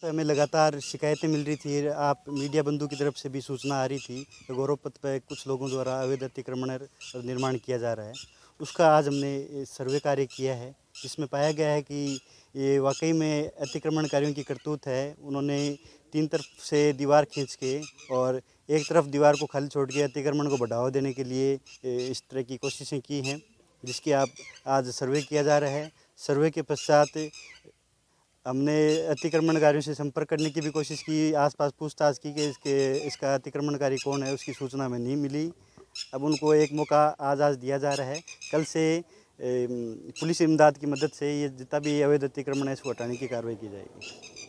तो हमें लगातार शिकायतें मिल रही थी आप मीडिया बंधु की तरफ से भी सूचना आ रही थी गौरव पथ पर कुछ लोगों द्वारा अवैध अतिक्रमण निर्माण किया जा रहा है उसका आज हमने सर्वे कार्य किया है जिसमें पाया गया है कि ये वाकई में अतिक्रमणकारियों की करतूत है उन्होंने तीन तरफ से दीवार खींच के और एक तरफ दीवार को खाली छोड़ के अतिक्रमण को बढ़ावा देने के लिए इस तरह की कोशिशें की हैं जिसकी आप आज सर्वे किया जा रहा है सर्वे के पश्चात हमने अतिक्रमणकारियों से संपर्क करने की भी कोशिश की आसपास पूछताछ की कि इसके इसका अतिक्रमणकारी कौन है उसकी सूचना हमें नहीं मिली अब उनको एक मौका आज आज दिया जा रहा है कल से पुलिस इमदाद की मदद से ये जितना भी अवैध अतिक्रमण है इसको हटाने की कार्रवाई की जाएगी